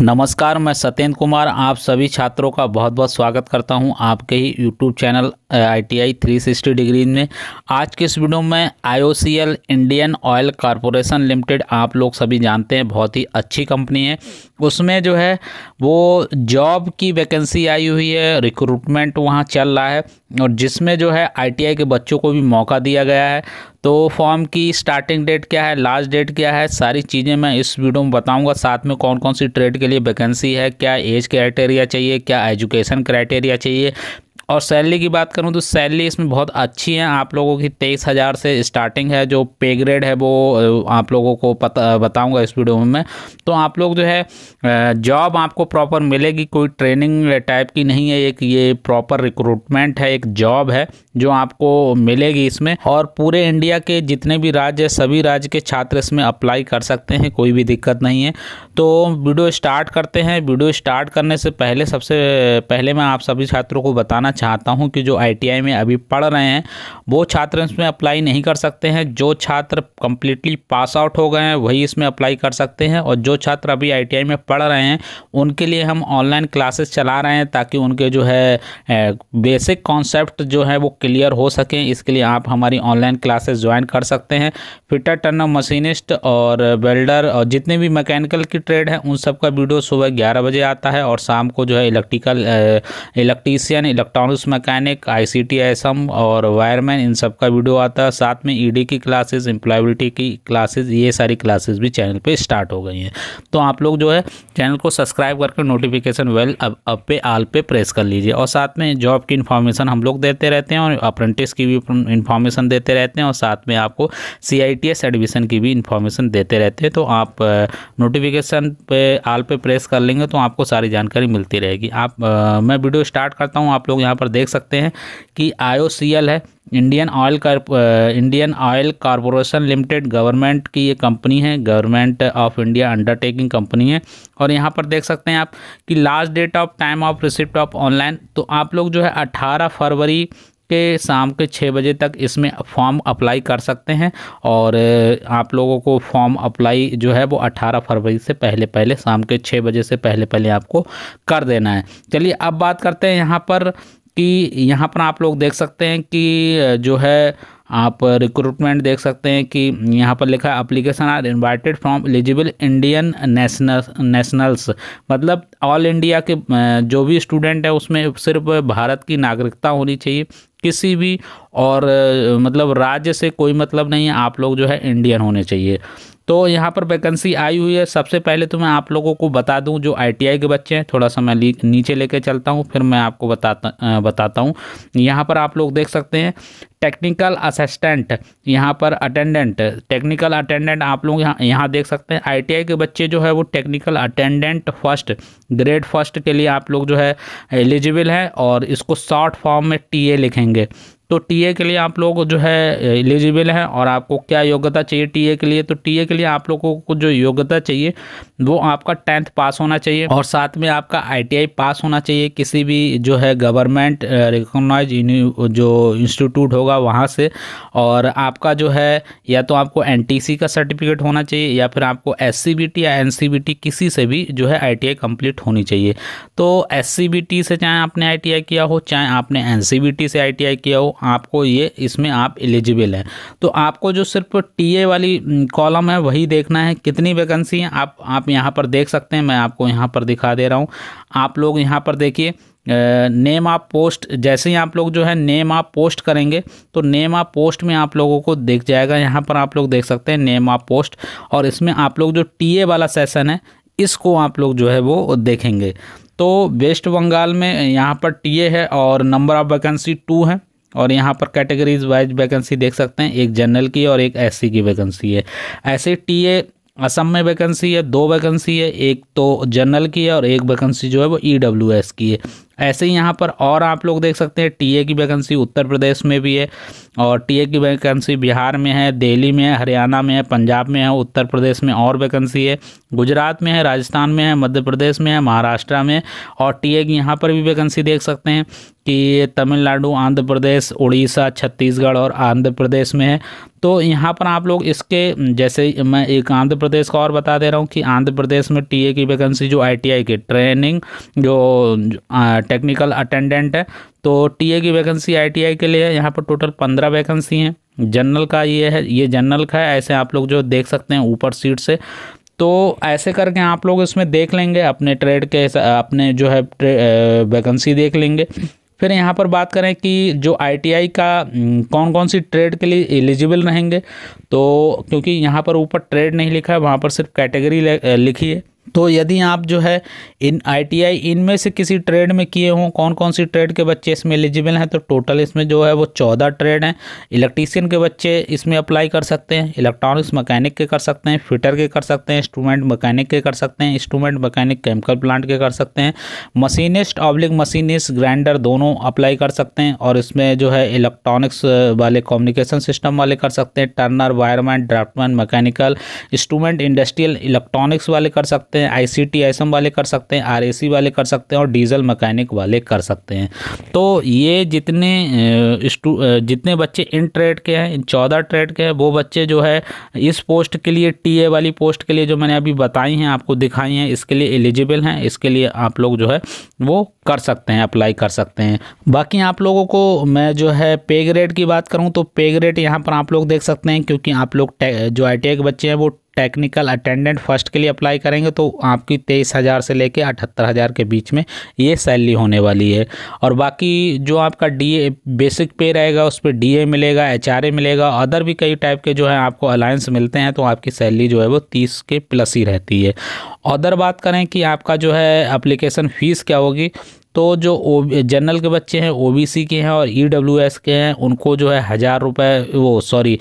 नमस्कार मैं सत्येंद्र कुमार आप सभी छात्रों का बहुत बहुत स्वागत करता हूं आपके ही यूट्यूब चैनल थ्री 360 डिग्री में आज के इस वीडियो में IOCL Indian Oil Corporation Limited आप लोग सभी जानते हैं बहुत ही अच्छी कंपनी है उसमें जो है वो जॉब की वैकेंसी आई हुई है रिक्रूटमेंट वहाँ चल रहा है और जिसमें जो है आई के बच्चों को भी मौका दिया गया है तो फॉर्म की स्टार्टिंग डेट क्या है लास्ट डेट क्या है सारी चीज़ें मैं इस वीडियो में बताऊंगा साथ में कौन कौन सी ट्रेड के लिए वैकेंसी है क्या एज क्राइटेरिया चाहिए क्या एजुकेशन क्राइटेरिया चाहिए और सैलरी की बात करूँ तो सैलरी इसमें बहुत अच्छी है आप लोगों की तेईस हज़ार से स्टार्टिंग है जो पे ग्रेड है वो आप लोगों को पता बताऊँगा इस वीडियो में मैं तो आप लोग जो है जॉब आपको प्रॉपर मिलेगी कोई ट्रेनिंग टाइप की नहीं है एक ये प्रॉपर रिक्रूटमेंट है एक जॉब है जो आपको मिलेगी इसमें और पूरे इंडिया के जितने भी राज्य है सभी राज्य के छात्र इसमें अप्लाई कर सकते हैं कोई भी दिक्कत नहीं है तो वीडियो स्टार्ट करते हैं वीडियो स्टार्ट करने से पहले सबसे पहले मैं आप सभी छात्रों को बताना चाहता हूँ कि जो आई में अभी पढ़ रहे हैं वो छात्र इसमें अप्लाई नहीं कर सकते हैं जो छात्र कम्प्लीटली पास आउट हो गए हैं वही इसमें अप्लाई कर सकते हैं और जो छात्र अभी आई में पढ़ रहे हैं उनके लिए हम ऑनलाइन क्लासेस चला रहे हैं ताकि उनके जो है बेसिक कॉन्सेप्ट जो है वो क्लियर हो सकें इसके लिए आप हमारी ऑनलाइन क्लासेस ज्वाइन कर सकते हैं फिटर टर्न मशीनिस्ट और वेल्डर और जितने भी मैकेनिकल की ट्रेड है उन सब का वीडियो सुबह ग्यारह बजे आता है और शाम को जो है electrical electrician electronic electronics mechanic ICT SM और वायरमैन इन सब का वीडियो आता है साथ में ईडी e की क्लासेस एम्प्लॉयबिलिटी की क्लासेस ये सारी क्लासेस भी चैनल पे स्टार्ट हो गई हैं तो आप लोग जो है चैनल को सब्सक्राइब करके नोटिफिकेशन वेल अब अब पे आल पे प्रेस कर लीजिए और साथ में जॉब की इन्फॉर्मेशन हम लोग देते रहते हैं और अप्रेंटिस की भी इन्फॉर्मेशन देते रहते हैं और साथ में आपको सी एडमिशन की भी इन्फॉर्मेशन देते रहते हैं तो आप नोटिफिकेशन पे आल पे प्रेस कर लेंगे तो आपको सारी जानकारी मिलती रहेगी आप आ, मैं वीडियो स्टार्ट करता हूँ आप लोग यहाँ यहाँ पर देख सकते हैं कि आई है Indian Oil Indian Oil Corporation Limited government की ये कंपनी है government of India undertaking company है और यहाँ पर देख सकते हैं आप कि last date of time of receipt of online तो आप लोग जो है अट्ठारह फरवरी के शाम के छः बजे तक इसमें फॉर्म अप्लाई कर सकते हैं और आप लोगों को फॉर्म अप्लाई जो है वो 18 फरवरी से पहले पहले शाम के छः बजे से पहले पहले आपको कर देना है चलिए अब बात करते हैं यहाँ पर कि यहाँ पर आप लोग देख सकते हैं कि जो है आप रिक्रूटमेंट देख सकते हैं कि यहाँ पर लिखा है application are invited from eligible Indian nationals मतलब ऑल इंडिया के जो भी स्टूडेंट है उसमें सिर्फ भारत की नागरिकता होनी चाहिए किसी भी और मतलब राज्य से कोई मतलब नहीं है आप लोग जो है इंडियन होने चाहिए तो यहाँ पर वैकेंसी आई हुई है सबसे पहले तो मैं आप लोगों को बता दूँ जो आईटीआई के बच्चे हैं थोड़ा सा मैं नीचे लेके चलता हूँ फिर मैं आपको बताता बताता हूँ यहाँ पर आप लोग देख सकते हैं टेक्निकल असिस्टेंट यहाँ पर अटेंडेंट टेक्निकल अटेंडेंट आप लोग यहाँ यहाँ देख सकते हैं आईटीआई के बच्चे जो है वो technical attendant first grade first के लिए आप लोग जो है एलिजिबल हैं और इसको शॉर्ट फॉर्म में टी लिखेंगे तो टीए के लिए आप लोग जो है एलिजिबल हैं और आपको क्या योग्यता चाहिए टीए के लिए तो टीए के लिए आप लोगों को जो योग्यता चाहिए वो आपका टेंथ पास होना चाहिए और साथ में आपका आईटीआई पास होना चाहिए किसी भी जो है गवर्नमेंट रिकोगनाइज जो इंस्टीट्यूट होगा वहाँ से और आपका जो है या तो आपको एन का सर्टिफिकेट होना चाहिए या फिर आपको एस या एन किसी से भी जो है आई टी होनी चाहिए तो एस से चाहे आपने आई किया हो चाहे आपने एन से आई किया हो आपको ये इसमें आप एलिजिबल हैं तो आपको जो सिर्फ टी ए वाली कॉलम है वही देखना है कितनी वैकेंसी हैं आप आप यहाँ पर देख सकते हैं मैं आपको यहाँ पर दिखा दे रहा हूँ आप लोग यहाँ पर देखिए नेम आप पोस्ट जैसे ही आप लोग जो है नेम आप पोस्ट करेंगे तो नेम आप पोस्ट में आप लोगों को देख जाएगा यहाँ पर आप लोग देख सकते हैं नेम आप पोस्ट और इसमें आप लोग जो टी ए वाला सेशन है इसको आप लोग जो है वो देखेंगे तो वेस्ट बंगाल में यहाँ पर टीए है और नंबर ऑफ़ वैकेंसी टू है और यहाँ पर कैटेगरीज वाइज वैकेंसी देख सकते हैं एक जनरल की और एक एससी की वैकेंसी है ऐसे टीए असम में वैकेंसी है दो वैकेंसी है एक तो जनरल की है और एक वैकेंसी जो है वो ई e की है ऐसे ही यहाँ पर और आप लोग देख सकते हैं टीए की वैकेंसी उत्तर प्रदेश में भी है और टीए की वैकेंसी बिहार में है दिल्ली में है हरियाणा में है पंजाब में है उत्तर प्रदेश में और वैकेंसी है गुजरात में है राजस्थान में है मध्य प्रदेश में है महाराष्ट्र में और टीए की यहाँ पर भी वैकेंसी देख सकते हैं कि तमिलनाडु आंध्र प्रदेश उड़ीसा छत्तीसगढ़ और आंध्र प्रदेश में है तो यहाँ पर आप लोग इसके जैसे मैं एक आंध्र प्रदेश का और बता दे रहा हूँ कि आंध्र प्रदेश में टीए की वैकेंसी जो आईटीआई की ट्रेनिंग जो, टेक्निकल अटेंडेंट है तो टीए की वैकेंसी आईटीआई के लिए यहाँ पर टोटल पंद्रह वैकेंसी हैं जनरल का ये है ये जनरल का है ऐसे आप लोग जो देख सकते हैं ऊपर सीट से तो ऐसे करके आप लोग इसमें देख लेंगे अपने ट्रेड के अपने जो है वैकेंसी देख लेंगे फिर यहाँ पर बात करें कि जो आईटीआई का कौन कौन सी ट्रेड के लिए एलिजिबल रहेंगे तो क्योंकि यहाँ पर ऊपर ट्रेड नहीं लिखा है वहाँ पर सिर्फ कैटेगरी लिखी है तो यदि आप जो है इन आईटीआई इनमें से किसी ट्रेड में किए हों कौन कौन सी ट्रेड के बच्चे इसमें एलिजिबल हैं तो टोटल इसमें जो है वो चौदह ट्रेड हैं इलेक्ट्रीसियन के बच्चे इसमें अप्लाई कर सकते हैं इलेक्ट्रॉनिक्स मैकेनिक के कर सकते हैं फिटर के कर सकते हैं इंस्ट्रूमेंट मैकेनिक के कर सकते हैं इंस्ट्रूमेंट मैकेनिक केमिकल प्लांट के कर सकते हैं मशीनिस्ट ऑब्लिक मशीनिस्ट ग्राइंडर दोनों अप्लाई कर सकते हैं और इसमें जो है इलेक्ट्रॉनिक्स वाले कम्युनिकेशन सिस्टम वाले कर सकते हैं turner wireman draughtsman mechanical instrument industrial electronics वाले कर सकते हैं आई सी वाले कर सकते हैं सकते हैं आरएसी वाले कर सकते हैं और डीजल मकैनिक वाले कर सकते हैं तो ये जितने जितने बच्चे इन ट्रेड के हैं इन चौदह ट्रेड के हैं वो बच्चे जो है इस पोस्ट के लिए टी वाली पोस्ट के लिए जो मैंने अभी बताई हैं आपको दिखाई हैं इसके लिए एलिजिबल हैं इसके लिए आप लोग जो है वो कर सकते हैं अप्लाई कर सकते हैं बाकी आप लोगों को मैं जो है पे ग्रेड की बात करूं तो पे ग्रेड यहां पर आप लोग देख सकते हैं क्योंकि आप लोग जो आई के e बच्चे हैं वो टेक्निकल अटेंडेंट फर्स्ट के लिए अप्लाई करेंगे तो आपकी तेईस हज़ार से लेके अठहत्तर हज़ार के बीच में ये सैलरी होने वाली है और बाकी जो आपका डीए बेसिक पे रहेगा उस पर डी मिलेगा एच मिलेगा अदर भी कई टाइप के जो है आपको अलायंस मिलते हैं तो आपकी सैलरी जो है वो तीस के प्लस ही रहती है अदर बात करें कि आपका जो है अप्लीकेशन फ़ीस क्या होगी तो जो ओ जनरल के बच्चे हैं ओबीसी के हैं और ईडब्ल्यूएस e के हैं उनको जो है हज़ार रुपये वो सॉरी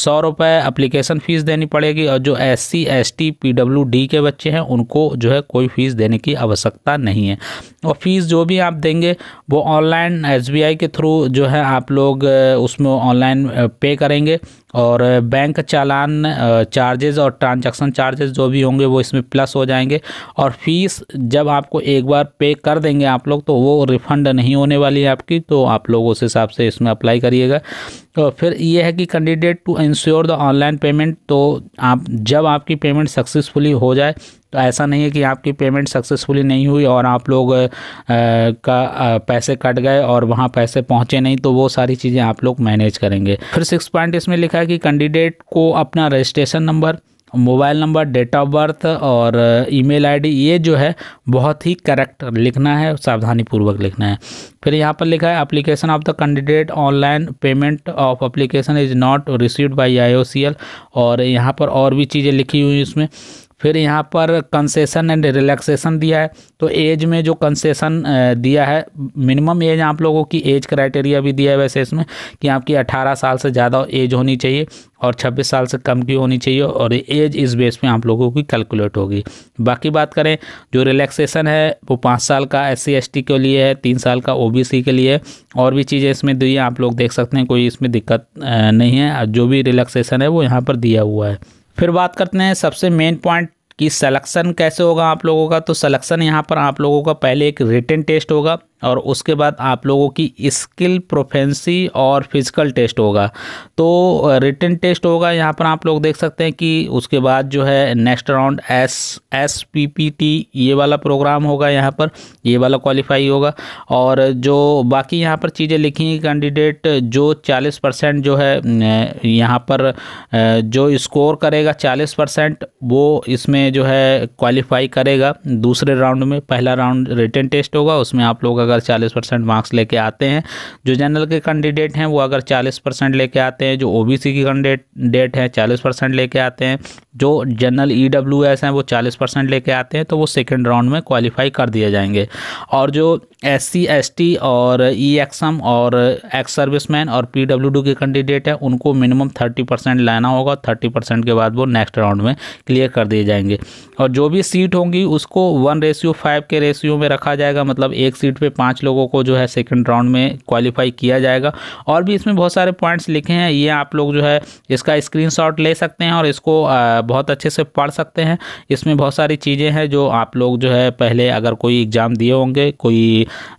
सौ रुपये अप्लीकेशन फ़ीस देनी पड़ेगी और जो S C S T P W D के बच्चे हैं उनको जो है कोई फ़ीस देने की आवश्यकता नहीं है और फ़ीस जो भी आप देंगे वो ऑनलाइन एस बी आई के थ्रू जो है आप लोग उसमें ऑनलाइन पे करेंगे और बैंक चालान चार्जेज़ और ट्रांजैक्शन चार्जेस जो भी होंगे वो इसमें प्लस हो जाएंगे और फीस जब आपको एक बार पे कर देंगे आप लोग तो वो रिफ़ंड नहीं होने वाली है आपकी तो आप लोग उस हिसाब से इसमें अप्लाई करिएगा तो फिर ये है कि candidate to ensure the online payment तो आप जब आपकी पेमेंट सक्सेसफुली हो जाए तो ऐसा नहीं है कि आपकी पेमेंट सक्सेसफुली नहीं हुई और आप लोग आ, का आ, पैसे कट गए और वहाँ पैसे पहुँचे नहीं तो वो सारी चीज़ें आप लोग मैनेज करेंगे फिर सिक्स पॉइंट इसमें लिखा है कि कैंडिडेट को अपना registration number mobile number date of birth और ईमेल आईडी ये जो है बहुत ही करेक्ट लिखना है सावधानीपूर्वक लिखना है फिर यहाँ पर लिखा है application of the candidate online payment of application is not received by I और यहाँ पर और भी चीज़ें लिखी हुई इसमें फिर यहाँ पर कंसेशन एंड रिलैक्सेशन दिया है तो एज में जो कंसेशन दिया है मिनिमम एज आप लोगों की एज क्राइटेरिया भी दिया है वैसे इसमें कि आपकी 18 साल से ज़्यादा एज होनी चाहिए और 26 साल से कम की होनी चाहिए और एज इस बेस पे आप लोगों की कैलकुलेट होगी बाकी बात करें जो रिलैक्सेशन है वो पाँच साल का एस सी के लिए है तीन साल का ओ के लिए है और भी चीज़ें इसमें दी हैं आप लोग देख सकते हैं कोई इसमें दिक्कत नहीं है जो भी रिलैक्सेशन है वो यहाँ पर दिया हुआ है फिर बात करते हैं सबसे मेन पॉइंट कि सलेक्शन कैसे होगा आप लोगों का तो सलेक्शन यहाँ पर आप लोगों का पहले एक रिटर्न टेस्ट होगा और उसके बाद आप लोगों की स्किल प्रोफेंसी और फिजिकल टेस्ट होगा तो रिटर्न टेस्ट होगा यहाँ पर आप लोग देख सकते हैं कि उसके बाद जो है next round S S P P T ये वाला प्रोग्राम होगा यहाँ पर ये वाला क्वालिफाई होगा और जो बाकी यहाँ पर चीज़ें लिखी हैं कैंडिडेट जो चालीस परसेंट जो है यहाँ पर जो स्कोर करेगा चालीस परसेंट वो इसमें जो है क्वालिफाई करेगा दूसरे राउंड में पहला राउंड रिटर्न टेस्ट होगा उसमें आप लोग अगर अगर चालीस परसेंट मार्क्स लेके आते हैं जो जनरल के कैंडिडेट हैं वो अगर चालीस परसेंट लेके आते हैं जो ओ बी सी की कैंडिडेट हैं चालीस परसेंट लेके आते हैं जो जनरल ई डब्ल्यू एस हैं वो चालीस परसेंट लेके आते हैं तो वो सेकेंड राउंड में क्वालिफाई कर दिए जाएंगे और जो एस सी एस टी और ई e एक्सम और एक्स सर्विसमैन और पी डब्ल्यू डी के कैंडिडेट हैं उनको मिनिमम थर्टी परसेंट लाना होगा थर्टी परसेंट के बाद वो नेक्स्ट राउंड में क्लियर कर दिए जाएंगे और जो भी सीट होंगी उसको वन रेशियो फाइव के रेशियो में रखा जाएगा मतलब एक सीट पर पाँच लोगों को जो है सेकेंड राउंड में क्वालिफाई किया जाएगा और भी इसमें बहुत सारे पॉइंट्स लिखे हैं ये आप लोग जो है इसका स्क्रीन ले सकते हैं और इसको बहुत अच्छे से पढ़ सकते हैं इसमें बहुत सारी चीज़ें हैं जो आप लोग जो है पहले अगर कोई एग्ज़ाम दिए होंगे कोई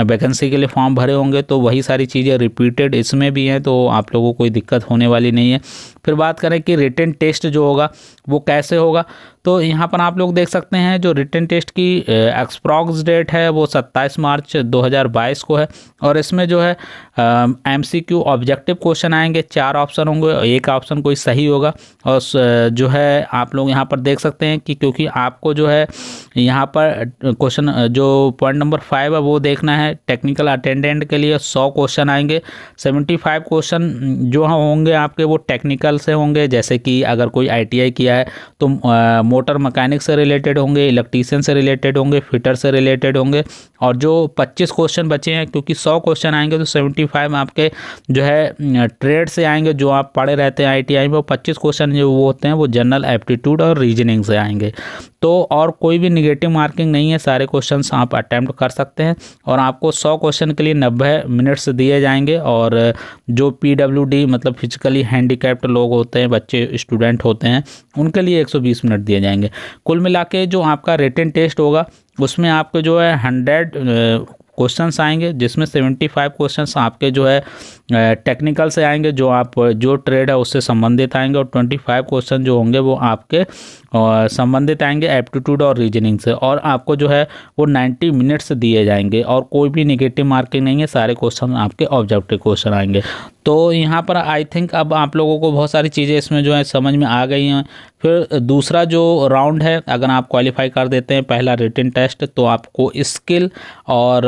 वैकेंसी के लिए फॉर्म भरे होंगे तो वही सारी चीज़ें रिपीटेड इसमें भी हैं तो आप लोगों को कोई दिक्कत होने वाली नहीं है फिर बात करें कि रिटर्न टेस्ट जो होगा वो कैसे होगा तो यहाँ पर आप लोग देख सकते हैं जो रिटर्न टेस्ट की एक्सप्रॉक्स डेट है वो 27 मार्च 2022 को है और इसमें जो है क्यू ऑब्जेक्टिव क्वेश्चन आएंगे चार ऑप्शन होंगे एक ऑप्शन कोई सही होगा और जो है आप लोग यहाँ पर देख सकते हैं कि क्योंकि आपको जो है यहाँ पर क्वेश्चन जो पॉइंट नंबर फाइव है वो देखना है टेक्निकल अटेंडेंट के लिए सौ क्वेश्चन आएंगे सेवेंटी फाइव क्वेश्चन जो होंगे आपके वो टेक्निकल से होंगे जैसे कि अगर कोई आई किया है तो मोटर मकैनिक से रिलेटेड होंगे इलेक्ट्रीशियन से रिलेटेड होंगे फिटर से रिलेटेड होंगे और जो पच्चीस क्वेश्चन बचे हैं क्योंकि सौ क्वेश्चन आएंगे तो सेवेंटी फाइव आपके जो है ट्रेड से आएंगे जो आप पढ़े रहते हैं आई में वो पच्चीस क्वेश्चन जो वो होते हैं वो जनरल एप्टीट्यूड और रीजनिंग से आएंगे तो और कोई भी निगेटिव मार्किंग नहीं है सारे क्वेश्चन आप अटैम्प्ट कर सकते हैं और आपको सौ क्वेश्चन के लिए नब्बे मिनट्स दिए जाएंगे और जो पी मतलब फिजिकली हैंडीकैप्ड लोग होते हैं बच्चे स्टूडेंट होते हैं उनके लिए 120 मिनट दिए जाएंगे कुल मिला के जो आपका रिटर्न टेस्ट होगा उसमें आपको जो है हंड्रेड क्वेश्चंस आएंगे जिसमें 75 क्वेश्चन आपके जो है टेक्निकल से आएंगे जो आप जो ट्रेड है उससे संबंधित आएंगे और 25 क्वेश्चन जो होंगे वो आपके संबंधित आएंगे एप्टीट्यूड और रीजनिंग से और आपको जो है वो 90 मिनट्स दिए जाएंगे और कोई भी निगेटिव मार्किंग नहीं है सारे क्वेश्चन आपके ऑब्जेक्टिव क्वेश्चन आएंगे तो यहाँ पर आई थिंक अब आप लोगों को बहुत सारी चीज़ें इसमें जो है समझ में आ गई हैं फिर दूसरा जो राउंड है अगर आप क्वालिफाई कर देते हैं पहला रिटन टेस्ट तो आपको स्किल और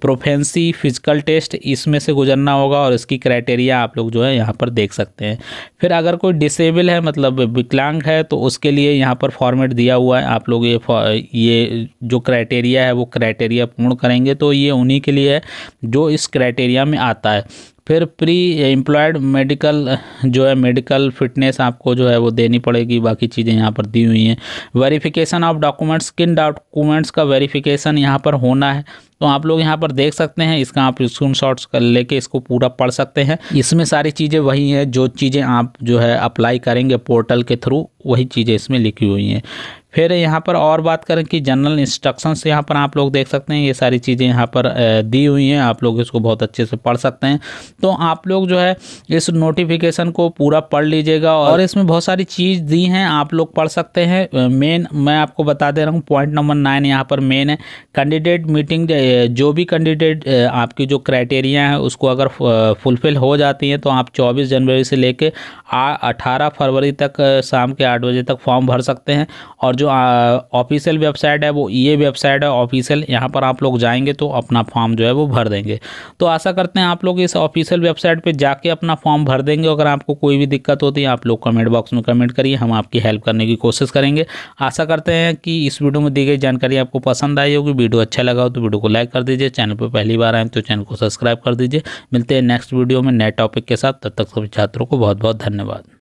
प्रोफेंसी फिजिकल टेस्ट इसमें से गुजरना होगा और इसकी क्राइटेरिया आप लोग जो है यहाँ पर देख सकते हैं फिर अगर कोई डिसेबल है मतलब विकलांग है तो उसके लिए यहाँ पर फॉर्मेट दिया हुआ है आप लोग ये ये जो क्राइटेरिया है वो क्राइटेरिया पूर्ण करेंगे तो ये उन्हीं के लिए है जो इस क्राइटेरिया में आता है फिर प्री एम्प्लॉयड मेडिकल जो है मेडिकल फिटनेस आपको जो है वो देनी पड़ेगी बाकी चीज़ें यहाँ पर दी हुई हैं वेरिफिकेशन ऑफ डॉक्यूमेंट्स किन डॉक्यूमेंट्स का वेरिफिकेशन यहाँ पर होना है तो आप लोग यहाँ पर देख सकते हैं इसका आप स्क्रीन शॉट्स कर लेके इसको पूरा पढ़ सकते हैं इसमें सारी चीज़ें वही हैं जो चीज़ें आप जो है अप्लाई करेंगे पोर्टल के थ्रू वही चीज़ें इसमें लिखी हुई हैं फिर यहाँ पर और बात करें कि जनरल इंस्ट्रक्शंस यहाँ पर आप लोग देख सकते हैं ये सारी चीज़ें यहाँ पर दी हुई हैं आप लोग इसको बहुत अच्छे से पढ़ सकते हैं तो आप लोग जो है इस नोटिफिकेशन को पूरा पढ़ लीजिएगा और इसमें बहुत सारी चीज़ दी हैं आप लोग पढ़ सकते हैं मेन मैं आपको बता दे रहा हूँ पॉइंट नंबर नाइन यहाँ पर मेन है कैंडिडेट मीटिंग जो भी कैंडिडेट आपकी जो क्राइटेरिया है उसको अगर फुलफ़िल हो जाती हैं तो आप चौबीस जनवरी से लेकर अठारह फरवरी तक शाम के आठ बजे तक फॉर्म भर सकते हैं और जो ऑफिशियल वेबसाइट है वो ये e वेबसाइट है ऑफिशियल यहाँ पर आप लोग जाएंगे तो अपना फॉर्म जो है वो भर देंगे तो आशा करते हैं आप लोग इस ऑफिशियल वेबसाइट पर जाके अपना फॉर्म भर देंगे अगर आपको कोई भी दिक्कत होती है आप लोग कमेंट बॉक्स में कमेंट करिए हम आपकी हेल्प करने की कोशिश करेंगे आशा करते हैं कि इस वीडियो में दी गई जानकारी आपको पसंद आई होगी वीडियो अच्छा लगा हो तो वीडियो को लाइक कर दीजिए चैनल पर पहली बार आए तो चैनल को सब्सक्राइब कर दीजिए मिलते हैं नेक्स्ट वीडियो में नए टॉपिक के साथ तब तक सभी छात्रों को बहुत बहुत धन्यवाद